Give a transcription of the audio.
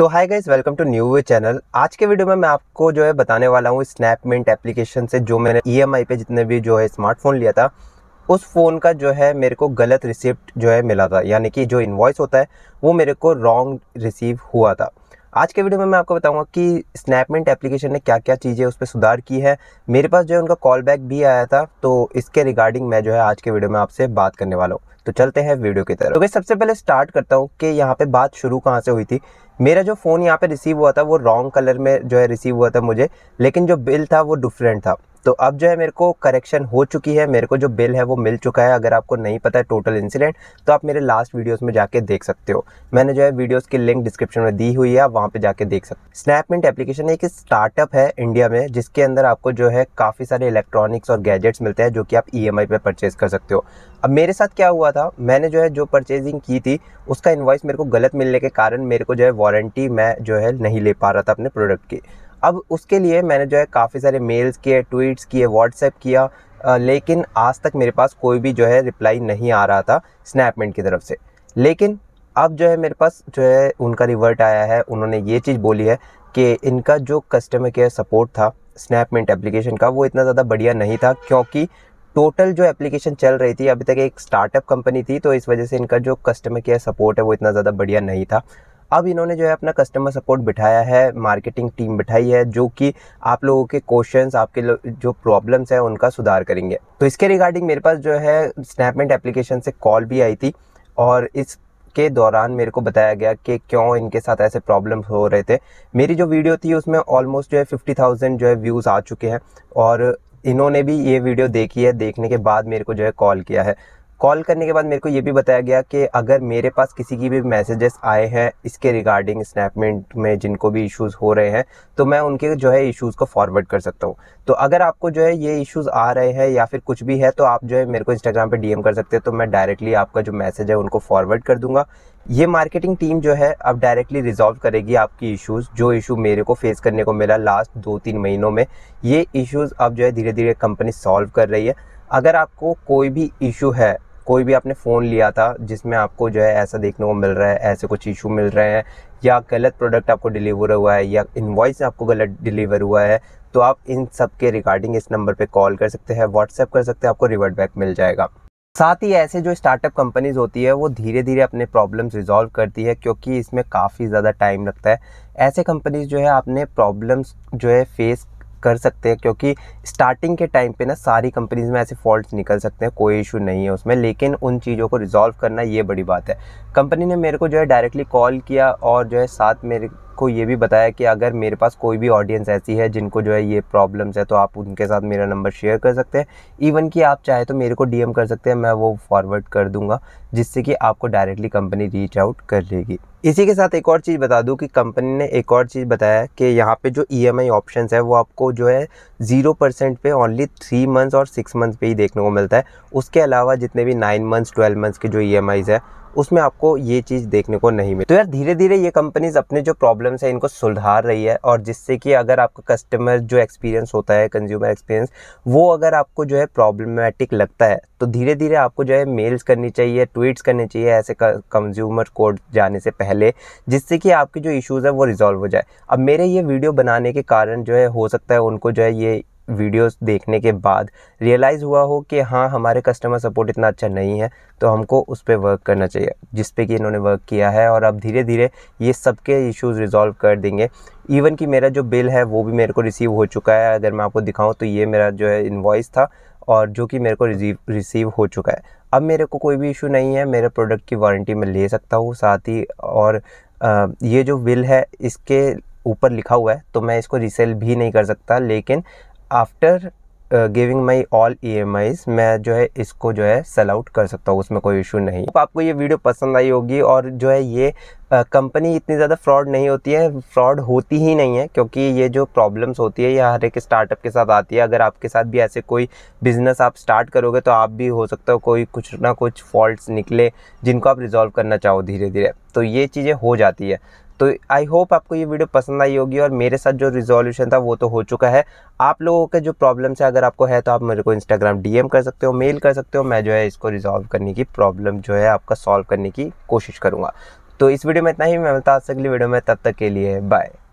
तो hi guys welcome to New Way channel आज के वीडियो में मैं आपको जो है बताने वाला हूँ स्नैपमिंट एप्लीकेशन से जो मैंने ई e पे जितने भी जो है स्मार्टफोन लिया था उस फ़ोन का जो है मेरे को गलत रिसिप्ट जो है मिला था यानी कि जो इन्वॉइस होता है वो मेरे को रॉन्ग रिसीव हुआ था आज के वीडियो में मैं आपको बताऊंगा कि स्नैपमेंट एप्लीकेशन ने क्या क्या चीज़ें उस पर सुधार की है मेरे पास जो है उनका कॉल बैक भी आया था तो इसके रिगार्डिंग मैं जो है आज के वीडियो में आपसे बात करने वाला हूँ तो चलते हैं वीडियो की तरफ तो मैं सबसे पहले स्टार्ट करता हूँ कि यहाँ पे बात शुरू कहाँ से हुई थी मेरा जो फ़ोन यहाँ पे रिसीव हुआ था वो रॉन्ग कलर में जो है रिसीव हुआ था मुझे लेकिन जो बिल था वो डिफरेंट था तो अब जो है मेरे को करेक्शन हो चुकी है मेरे को जो बिल है वो मिल चुका है अगर आपको नहीं पता है टोटल इंसिडेंट तो आप मेरे लास्ट वीडियोस में जाके देख सकते हो मैंने जो है वीडियोस की लिंक डिस्क्रिप्शन में दी हुई है आप वहाँ पे जाके देख सकते हो स्नैपमिंट एप्लीकेशन एक स्टार्टअप है इंडिया में जिसके अंदर आपको जो है काफ़ी सारे इलेक्ट्रॉनिक्स और गैजेट्स मिलते हैं जो कि आप ई एम परचेज़ कर सकते हो अब मेरे साथ क्या हुआ था मैंने जो है जो परचेजिंग की थी उसका इन्वाइस मेरे को गलत मिलने के कारण मेरे को जो है वारंटी मैं जो है नहीं ले पा रहा था अपने प्रोडक्ट की अब उसके लिए मैंने जो है काफ़ी सारे मेल्स किए ट्वीट्स किए व्हाट्सएप किया आ, लेकिन आज तक मेरे पास कोई भी जो है रिप्लाई नहीं आ रहा था स्नैपमेंट की तरफ से लेकिन अब जो है मेरे पास जो है उनका रिवर्ट आया है उन्होंने ये चीज़ बोली है कि इनका जो कस्टमर केयर सपोर्ट था स्नैपमेंट एप्लीकेशन का वो इतना ज़्यादा बढ़िया नहीं था क्योंकि टोटल जो एप्लीकेशन चल रही थी अभी तक एक स्टार्टअप कंपनी थी तो इस वजह से इनका जो कस्टमर केयर सपोर्ट है वो इतना ज़्यादा बढ़िया नहीं था अब इन्होंने जो है अपना कस्टमर सपोर्ट बिठाया है मार्केटिंग टीम बिठाई है जो कि आप लोगों के क्वेश्चन आपके जो प्रॉब्लम्स हैं उनका सुधार करेंगे तो इसके रिगार्डिंग मेरे पास जो है स्नैपमेंट एप्लीकेशन से कॉल भी आई थी और इस के दौरान मेरे को बताया गया कि क्यों इनके साथ ऐसे प्रॉब्लम्स हो रहे थे मेरी जो वीडियो थी उसमें ऑलमोस्ट जो है फिफ्टी थाउजेंड जो है व्यूज़ आ चुके हैं और इन्होंने भी ये वीडियो देखी है देखने के बाद मेरे को जो है कॉल किया है कॉल करने के बाद मेरे को ये भी बताया गया कि अगर मेरे पास किसी की भी मैसेजेस आए हैं इसके रिगार्डिंग स्नैपमेंट में जिनको भी इश्यूज़ हो रहे हैं तो मैं उनके जो है इश्यूज़ को फॉरवर्ड कर सकता हूँ तो अगर आपको जो है ये इश्यूज़ आ रहे हैं या फिर कुछ भी है तो आप जो है मेरे को इंस्टाग्राम पर डीएम कर सकते हैं तो मैं डायरेक्टली आपका जो मैसेज है उनको फॉरवर्ड कर दूंगा ये मार्केटिंग टीम जो है अब डायरेक्टली रिजॉल्व करेगी आपकी इश्यूज़ जो इशू मेरे को फेस करने को मिला लास्ट दो तीन महीनों में ये इश्यूज़ अब जो है धीरे धीरे कंपनी सॉल्व कर रही है अगर आपको कोई भी इशू है कोई भी आपने फ़ोन लिया था जिसमें आपको जो है ऐसा देखने को मिल रहा है ऐसे कुछ इशू मिल रहे हैं या गलत प्रोडक्ट आपको डिलीवर हुआ है या इन्वाइस आपको गलत डिलीवर हुआ है तो आप इन सब के रिगार्डिंग इस नंबर पर कॉल कर सकते हैं व्हाट्सएप कर सकते हैं आपको रिवर्ट बैक मिल जाएगा साथ ही ऐसे जो स्टार्टअप कंपनीज होती है वो धीरे धीरे अपने प्रॉब्लम्स रिजॉल्व करती है क्योंकि इसमें काफ़ी ज़्यादा टाइम लगता है ऐसे कंपनीज जो है आपने प्रॉब्लम्स जो है फेस कर सकते हैं क्योंकि स्टार्टिंग के टाइम पे ना सारी कंपनीज़ में ऐसे फॉल्ट निकल सकते हैं कोई इशू नहीं है उसमें लेकिन उन चीज़ों को रिजॉल्व करना ये बड़ी बात है कंपनी ने मेरे को जो है डायरेक्टली कॉल किया और जो है साथ मेरे को ये भी बताया कि अगर मेरे पास कोई भी ऑडियंस ऐसी है जिनको जो है ये प्रॉब्लम्स है तो आप उनके साथ मेरा नंबर शेयर कर सकते हैं इवन कि आप चाहे तो मेरे को डी कर सकते हैं मैं वो फॉरवर्ड कर दूंगा जिससे कि आपको डायरेक्टली कंपनी रीच आउट कर लेगी इसी के साथ एक और चीज़ बता दूं कि कंपनी ने एक और चीज़ बताया कि यहाँ पे जो ई एम आई ऑप्शन है वो आपको जो है ज़ीरो परसेंट पे ओनली थ्री मंथ्स और सिक्स मंथ्स पे ही देखने को मिलता है उसके अलावा जितने भी नाइन मंथ्स ट्वेल्व मंथ्स के जो ई एम आईज़ है उसमें आपको ये चीज़ देखने को नहीं मिली तो यार धीरे धीरे ये कंपनीज अपने जो प्रॉब्लम्स है इनको सुधार रही है और जिससे कि अगर आपका कस्टमर जो एक्सपीरियंस होता है कंज्यूमर एक्सपीरियंस वो अगर आपको जो है प्रॉब्लमेटिक लगता है तो धीरे धीरे आपको जो है मेल्स करनी चाहिए ट्वीट्स करने चाहिए ऐसे कंज्यूमर कोर्ट जाने से पहले जिससे कि आपके जो इश्यूज़ है वो रिजॉल्व हो जाए अब मेरे ये वीडियो बनाने के कारण जो है हो सकता है उनको जो है ये वीडियोस देखने के बाद रियलाइज़ हुआ हो कि हाँ हमारे कस्टमर सपोर्ट इतना अच्छा नहीं है तो हमको उस पर वर्क करना चाहिए जिस पे कि इन्होंने वर्क किया है और अब धीरे धीरे ये सबके इश्यूज रिजॉल्व कर देंगे इवन कि मेरा जो बिल है वो भी मेरे को रिसीव हो चुका है अगर मैं आपको दिखाऊँ तो ये मेरा जो है इन्वॉइस था और जो कि मेरे को रिसीव रिसीव हो चुका है अब मेरे को कोई भी इशू नहीं है मेरे प्रोडक्ट की वारंटी मैं ले सकता हूँ साथ ही और ये जो बिल है इसके ऊपर लिखा हुआ है तो मैं इसको रिसेल भी नहीं कर सकता लेकिन after giving my all E M Is मैं जो है इसको जो है सेल आउट कर सकता हूँ उसमें कोई इशू नहीं आपको ये वीडियो पसंद आई होगी और जो है ये कंपनी uh, इतनी ज़्यादा फ्रॉड नहीं होती है फ्रॉड होती ही नहीं है क्योंकि ये जो प्रॉब्लम्स होती है ये हर एक स्टार्टअप के साथ आती है अगर आपके साथ भी ऐसे कोई बिज़नेस आप स्टार्ट करोगे तो आप भी हो सकता हो कोई कुछ ना कुछ फॉल्ट निकले जिनको आप रिजॉल्व करना चाहो धीरे धीरे तो ये चीज़ें हो जाती है तो आई होप आपको ये वीडियो पसंद आई होगी और मेरे साथ जो रिजोल्यूशन था वो तो हो चुका है आप लोगों के जो प्रॉब्लम्स है अगर आपको है तो आप मेरे को इंस्टाग्राम डीएम कर सकते हो मेल कर सकते हो मैं जो है इसको रिजॉल्व करने की प्रॉब्लम जो है आपका सॉल्व करने की कोशिश करूँगा तो इस वीडियो में इतना ही मैं मिलता अगली वीडियो में तब तक के लिए बाय